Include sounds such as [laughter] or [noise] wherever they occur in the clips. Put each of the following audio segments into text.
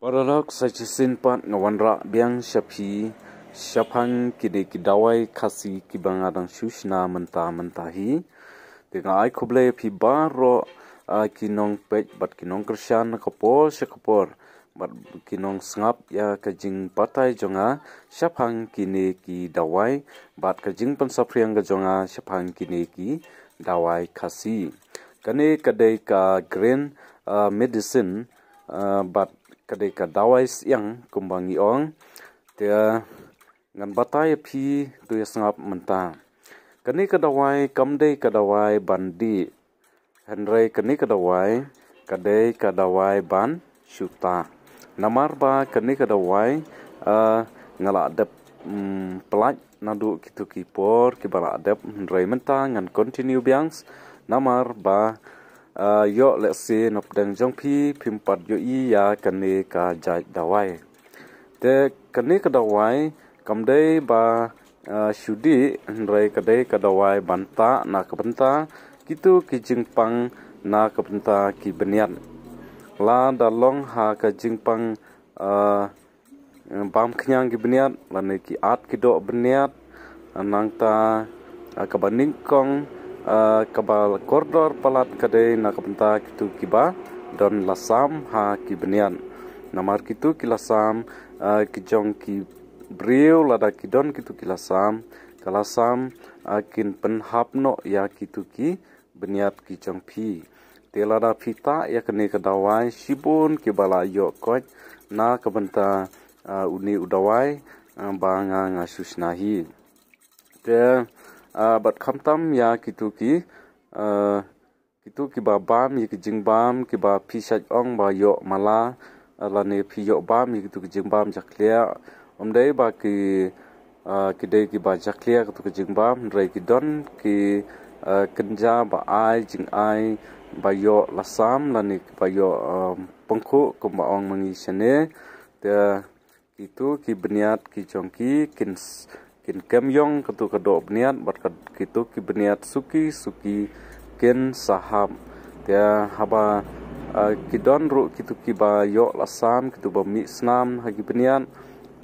Barak Sachisin Pat Ngawanra Biang Shapi Shapang Kide Kidawai Kasi Kibangadang Shushna Manta Mantahi Dengan Ai Kuble Pi Baro Kinong Pet Bat Kinong Kershan Kapo Shakapor Bat Kinong Sngap Ya Kajing Patai Jonga Shapang Kine Kidawai Bat Kajing Pansapriang Gajonga Shapang Kine Kidawai Kasi Kane Kadeka Green ah, Medicine Ah, bat kade ka dawais yang kumbangi ong te ngan batai pi tu yasngap manta kani ka dawai kamde ka bandi henre kani ka dawai kade ka ban shuta namar ba kani ka dawai a ah, ngala dep mm, plat nadu kitu kipor kibara dep ngan continue biangs namar ba Uh, yo let's see nop dang jong phi phim pat yo i ya kane ka ja dawai te kane ka dawai kam dai ba uh, shudi rai ka dai ka dawai banta na ka banta kitu ki jing pang na ka banta ki benian la da long ha ka jing pang uh, bam khnyang ki benian la ne ki at ki do benian anang ta ka baning kong Ah, kabal koridor palat kadai na kapenta kitu kiba don lasam ha kibenian namar kitu kilasam ah, kijong ki brio lada kidon kitu kilasam kalasam akin ah, penhapno ya kitu ki beniat kijong pi telada fita ya kene kedawai sibun kibala yo koj na kapenta uni udawai bangang asusnahi Yeah. Abat ah, khamtam ya kitu ki ah, kitu ki ba bam yik jing bam ki ba pisat ong ba yo mala ah, la ne phi yo bam yik tu jing bam jaklia omdai ba ki ki dei ki ba jaklia tu ki jing bam rai ki don ki kenja ba ai jing ai ba yo lasam la ne ba yo pangkhu kum ba ong mangi sene te kitu ki bniat ki chongki kins kin kemyong ketu kedo bniat bat kitu ki bniat suki suki ken saham dia haba eh, kidon ru kitu ki ba yo lasam kitu ba mi snam hagi bniat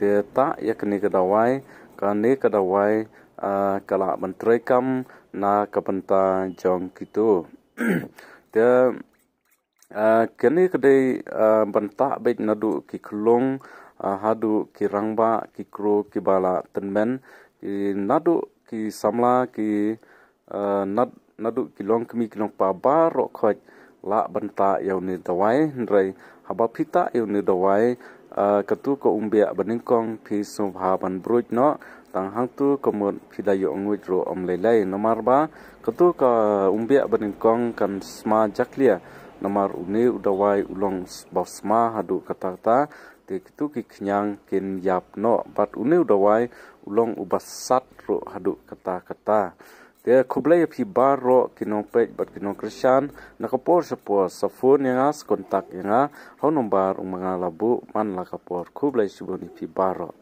te ta yakni kedawai kane kedawai eh, kala menteri kam na kapenta jong kitu [clears throat] dia eh, kene kedai bentak baik nadu ki kelong Ah, hadu ki rangba ki kro ki bala tenmen ki nadu ki samla ki ah, nad nadu ki long kmi ki long pa bar khoj la banta yauni dawai rei haba phita yauni dawai ah, katu ko umbia beningkong phi sumha ban bruj no tang hang tu kemun phida yo ngui tro om lei lei nomar ba katu ka umbia baningkong kan sma jaklia nomar uni udawai ulong bausma hadu kata-kata ตกตุกิขยังเกนยับเนาะบัดอุนิวดาไวอุลองอุบัสสัตรุหดุกตากตาเดคุบเลยพี่บารโรกินองเปจบัดกินองคริชันนักปอร์ชปอร์สฟูนยังอสคอนตักยังอาเขานุบารุงมังลาบุมันลักปอร์คุบเลยชิบุนิพี่บารโร